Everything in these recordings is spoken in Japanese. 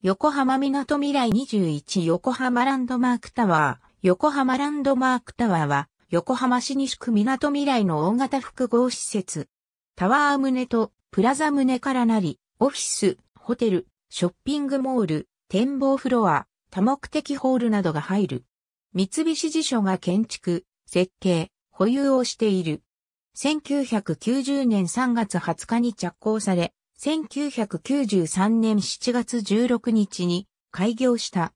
横浜港未来21横浜ランドマークタワー。横浜ランドマークタワーは、横浜市西区港未来の大型複合施設。タワー棟とプラザ棟からなり、オフィス、ホテル、ショッピングモール、展望フロア、多目的ホールなどが入る。三菱地所が建築、設計、保有をしている。1990年3月20日に着工され、1993年7月16日に開業した。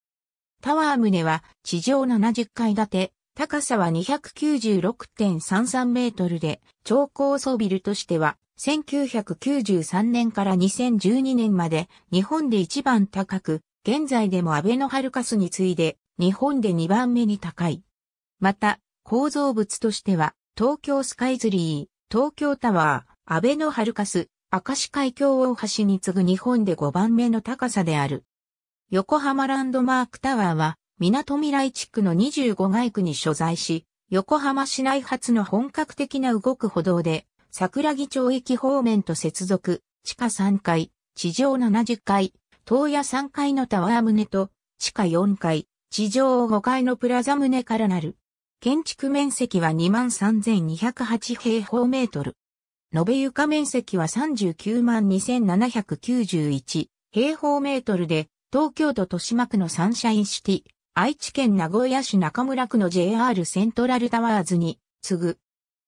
タワー棟は地上70階建て、高さは296.33メートルで、超高層ビルとしては、1993年から2012年まで日本で一番高く、現在でもアベノハルカスに次いで日本で2番目に高い。また、構造物としては、東京スカイツリー、東京タワー、アベノハルカス、明石海峡大橋に次ぐ日本で5番目の高さである。横浜ランドマークタワーは、港未来地区の25街区に所在し、横浜市内初の本格的な動く歩道で、桜木町駅方面と接続、地下3階、地上70階、東屋3階のタワー棟と、地下4階、地上5階のプラザ棟からなる。建築面積は23,208平方メートル。延べ床面積は39万2791平方メートルで、東京都豊島区のサンシャインシティ、愛知県名古屋市中村区の JR セントラルタワーズに次ぐ。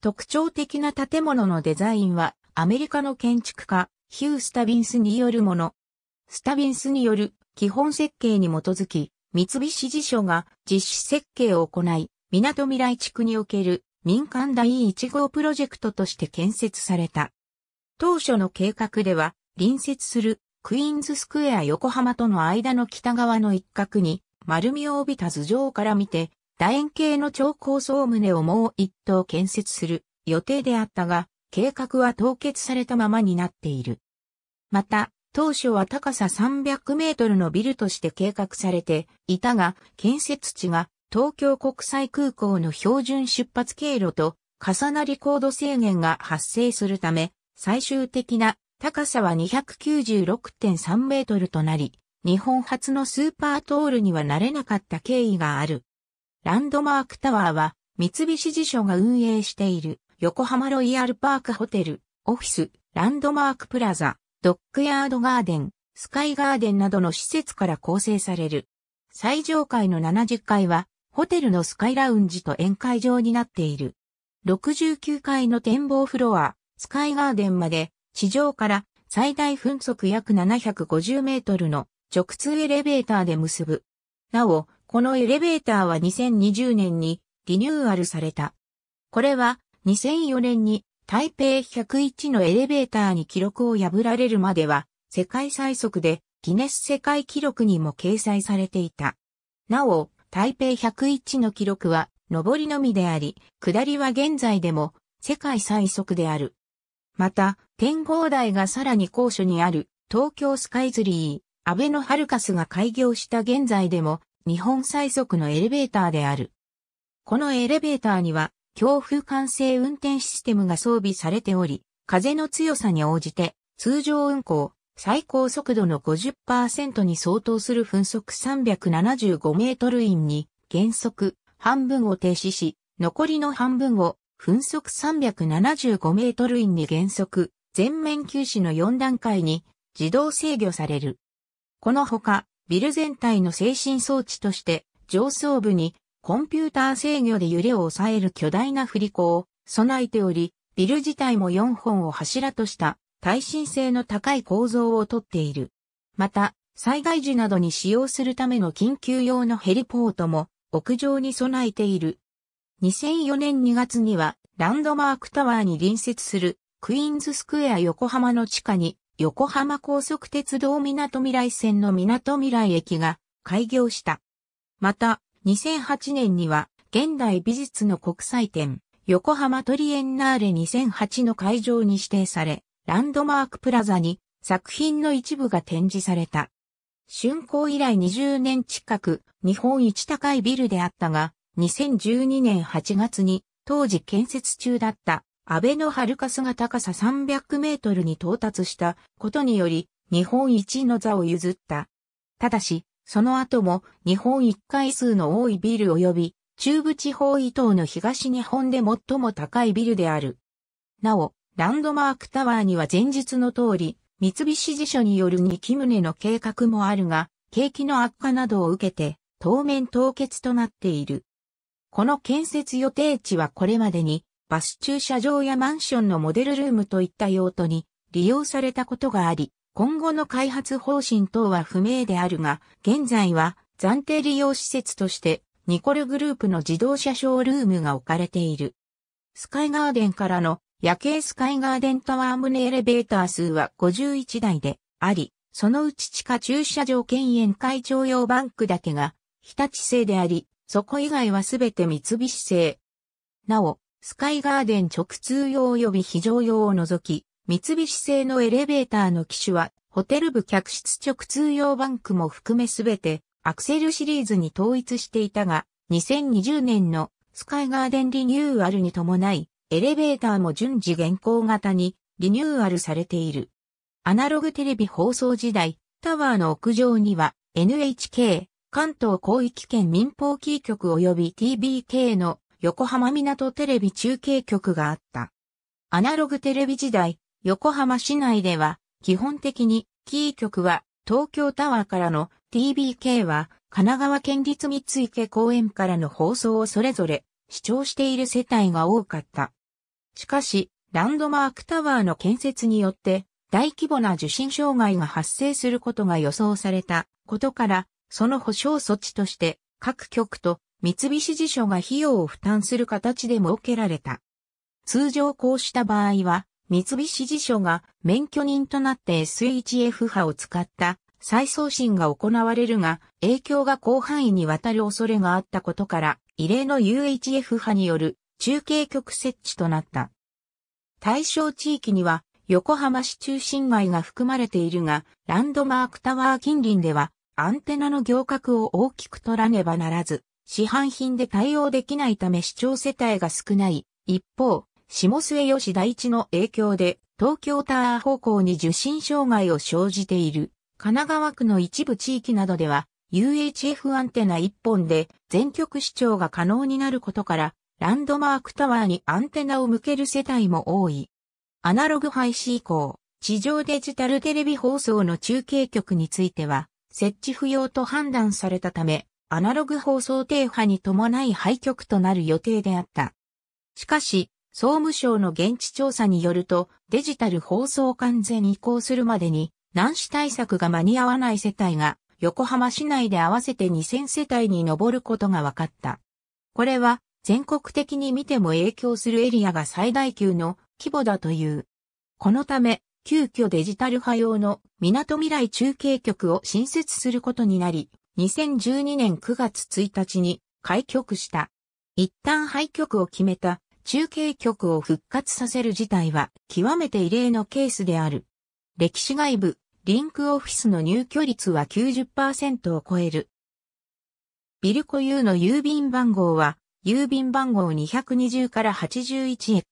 特徴的な建物のデザインは、アメリカの建築家、ヒュー・スタビンスによるもの。スタビンスによる基本設計に基づき、三菱地所が実施設計を行い、港未来地区における民間第1号プロジェクトとして建設された。当初の計画では、隣接するクイーンズスクエア横浜との間の北側の一角に丸みを帯びた頭上から見て、楕円形の超高層棟をもう一棟建設する予定であったが、計画は凍結されたままになっている。また、当初は高さ300メートルのビルとして計画されていたが、建設地が東京国際空港の標準出発経路と重なり高度制限が発生するため、最終的な高さは296.3メートルとなり、日本初のスーパートールにはなれなかった経緯がある。ランドマークタワーは三菱地所が運営している横浜ロイヤルパークホテル、オフィス、ランドマークプラザ、ドックヤードガーデン、スカイガーデンなどの施設から構成される。最上階の70階はホテルのスカイラウンジと宴会場になっている。69階の展望フロア、スカイガーデンまで、地上から最大分速約750メートルの直通エレベーターで結ぶ。なお、このエレベーターは2020年にリニューアルされた。これは2004年に台北101のエレベーターに記録を破られるまでは世界最速でギネス世界記録にも掲載されていた。なお、台北101の記録は、上りのみであり、下りは現在でも、世界最速である。また、展望台がさらに高所にある、東京スカイツリー、安倍のハルカスが開業した現在でも、日本最速のエレベーターである。このエレベーターには、強風管制運転システムが装備されており、風の強さに応じて、通常運行、最高速度の50%に相当する分速375メートルインに減速半分を停止し、残りの半分を分速375メートルインに減速全面休止の4段階に自動制御される。このほか、ビル全体の精神装置として上層部にコンピューター制御で揺れを抑える巨大な振り子を備えており、ビル自体も4本を柱とした耐震性の高い構造をとっている。また、災害時などに使用するための緊急用のヘリポートも屋上に備えている。2004年2月にはランドマークタワーに隣接するクイーンズスクエア横浜の地下に横浜高速鉄道港未来線の港未来駅が開業した。また、2008年には現代美術の国際展横浜トリエンナーレ2008の会場に指定され、ランドマークプラザに作品の一部が展示された。竣工以来20年近く日本一高いビルであったが、2012年8月に当時建設中だった安倍のハルカスが高さ300メートルに到達したことにより日本一の座を譲った。ただし、その後も日本一回数の多いビル及び中部地方伊東の東日本で最も高いビルである。なお、ランドマークタワーには前述の通り、三菱地所による2木棟の計画もあるが、景気の悪化などを受けて、当面凍結となっている。この建設予定地はこれまでに、バス駐車場やマンションのモデルルームといった用途に利用されたことがあり、今後の開発方針等は不明であるが、現在は暫定利用施設としてニコルグループの自動車ショールームが置かれている。スカイガーデンからの夜景スカイガーデンタワー棟エレベーター数は51台であり、そのうち地下駐車場兼宴会場用バンクだけが日立製であり、そこ以外はすべて三菱製。なお、スカイガーデン直通用及び非常用を除き、三菱製のエレベーターの機種は、ホテル部客室直通用バンクも含めすべて、アクセルシリーズに統一していたが、2020年のスカイガーデンリニューアルに伴い、エレベーターも順次現行型にリニューアルされている。アナログテレビ放送時代、タワーの屋上には NHK、関東広域圏民放キー局及び TBK の横浜港テレビ中継局があった。アナログテレビ時代、横浜市内では基本的にキー局は東京タワーからの TBK は神奈川県立三井家公園からの放送をそれぞれ視聴している世帯が多かった。しかし、ランドマークタワーの建設によって、大規模な受信障害が発生することが予想されたことから、その保障措置として、各局と三菱地所が費用を負担する形で設けられた。通常こうした場合は、三菱地所が免許人となって SHF 波を使った再送信が行われるが、影響が広範囲にわたる恐れがあったことから、異例の UHF 派による中継局設置となった。対象地域には横浜市中心街が含まれているが、ランドマークタワー近隣ではアンテナの行革を大きく取らねばならず、市販品で対応できないため市長世帯が少ない。一方、下末吉大地の影響で東京タワー方向に受信障害を生じている神奈川区の一部地域などでは UHF アンテナ1本で全局視聴が可能になることから、ランドマークタワーにアンテナを向ける世帯も多い。アナログ廃止以降、地上デジタルテレビ放送の中継局については、設置不要と判断されたため、アナログ放送停波に伴い廃局となる予定であった。しかし、総務省の現地調査によると、デジタル放送完全移行するまでに、難視対策が間に合わない世帯が横浜市内で合わせて2000世帯に上ることが分かった。これは全国的に見ても影響するエリアが最大級の規模だという。このため、急遽デジタル派用の港未来中継局を新設することになり、2012年9月1日に開局した。一旦廃局を決めた中継局を復活させる事態は極めて異例のケースである。歴史外部、リンクオフィスの入居率は90%を超える。ビルコ有の郵便番号は、郵便番号220から 81XX。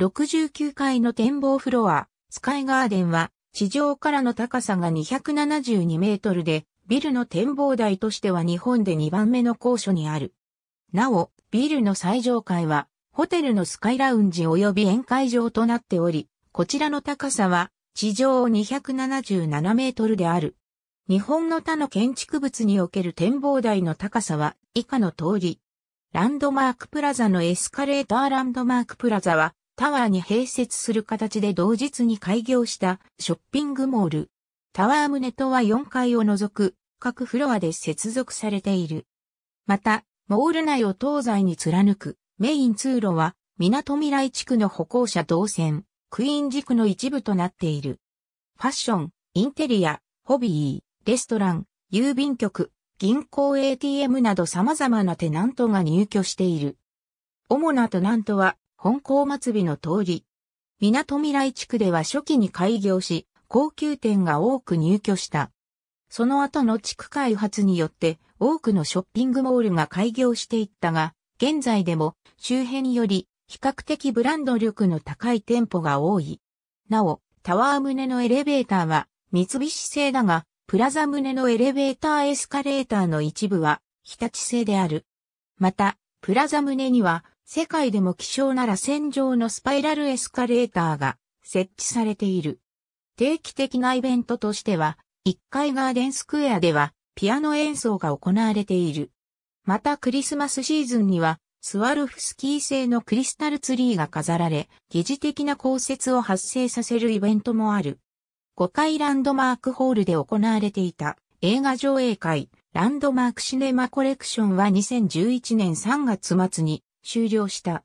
69階の展望フロア、スカイガーデンは、地上からの高さが272メートルで、ビルの展望台としては日本で2番目の高所にある。なお、ビルの最上階は、ホテルのスカイラウンジ及び宴会場となっており、こちらの高さは地上277メートルである。日本の他の建築物における展望台の高さは以下の通り。ランドマークプラザのエスカレーターランドマークプラザはタワーに併設する形で同日に開業したショッピングモール。タワー棟とは4階を除く各フロアで接続されている。また、モール内を東西に貫くメイン通路は港未来地区の歩行者動線、クイーン軸の一部となっている。ファッション、インテリア、ホビー、レストラン、郵便局、銀行 ATM など様々なテナントが入居している。主なテナントは、本校祭りの通り。港未来地区では初期に開業し、高級店が多く入居した。その後の地区開発によって多くのショッピングモールが開業していったが、現在でも周辺より比較的ブランド力の高い店舗が多い。なお、タワー棟のエレベーターは三菱製だが、プラザ棟のエレベーターエスカレーターの一部は日立製である。また、プラザ棟には世界でも希少なら線上のスパイラルエスカレーターが設置されている。定期的なイベントとしては、1階ガーデンスクエアではピアノ演奏が行われている。またクリスマスシーズンにはスワルフスキー製のクリスタルツリーが飾られ、疑似的な降雪を発生させるイベントもある。5階ランドマークホールで行われていた映画上映会、ランドマークシネマコレクションは2011年3月末に終了した。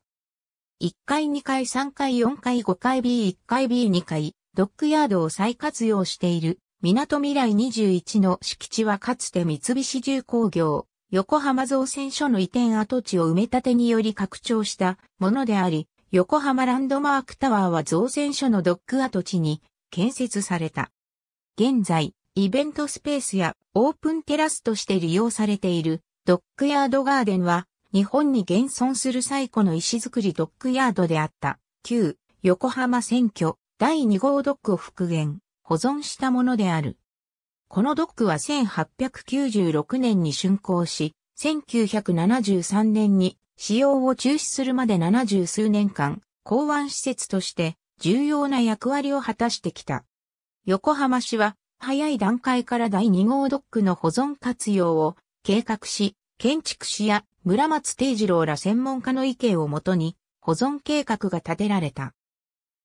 1階2階3階4階5階 B1 階 B2 階、ドックヤードを再活用している、港未来21の敷地はかつて三菱重工業、横浜造船所の移転跡地を埋め立てにより拡張したものであり、横浜ランドマークタワーは造船所のドック跡地に建設された。現在、イベントスペースやオープンテラスとして利用されているドックヤードガーデンは日本に現存する最古の石造りドックヤードであった旧横浜選挙第2号ドックを復元保存したものである。このドックは1896年に竣工し、1973年に使用を中止するまで70数年間、港湾施設として重要な役割を果たしてきた。横浜市は早い段階から第2号ドックの保存活用を計画し、建築士や村松定次郎ら専門家の意見をもとに保存計画が立てられた。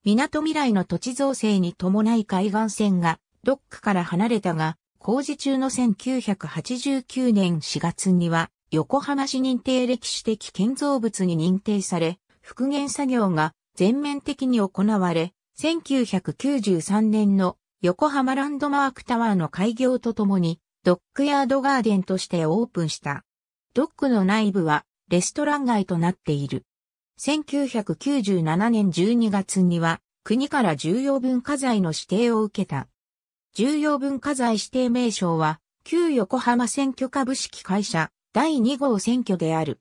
港未来の土地造成に伴い海岸線がドックから離れたが、工事中の1989年4月には、横浜市認定歴史的建造物に認定され、復元作業が全面的に行われ、1993年の横浜ランドマークタワーの開業とともに、ドックヤードガーデンとしてオープンした。ドックの内部はレストラン街となっている。1997年12月には、国から重要文化財の指定を受けた。重要文化財指定名称は、旧横浜選挙株式会社第2号選挙である。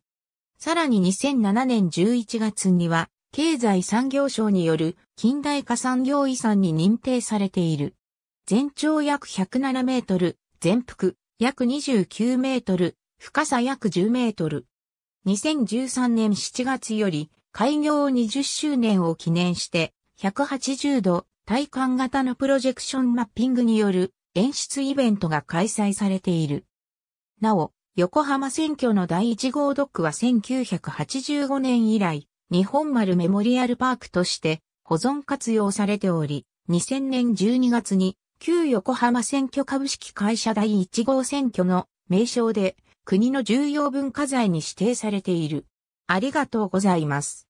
さらに2007年11月には、経済産業省による近代化産業遺産に認定されている。全長約107メートル、全幅約29メートル、深さ約10メートル。2013年7月より開業20周年を記念して180度体感型のプロジェクションマッピングによる演出イベントが開催されている。なお、横浜選挙の第1号ドックは1985年以来、日本丸メモリアルパークとして保存活用されており、2000年12月に旧横浜選挙株式会社第1号選挙の名称で国の重要文化財に指定されている。ありがとうございます。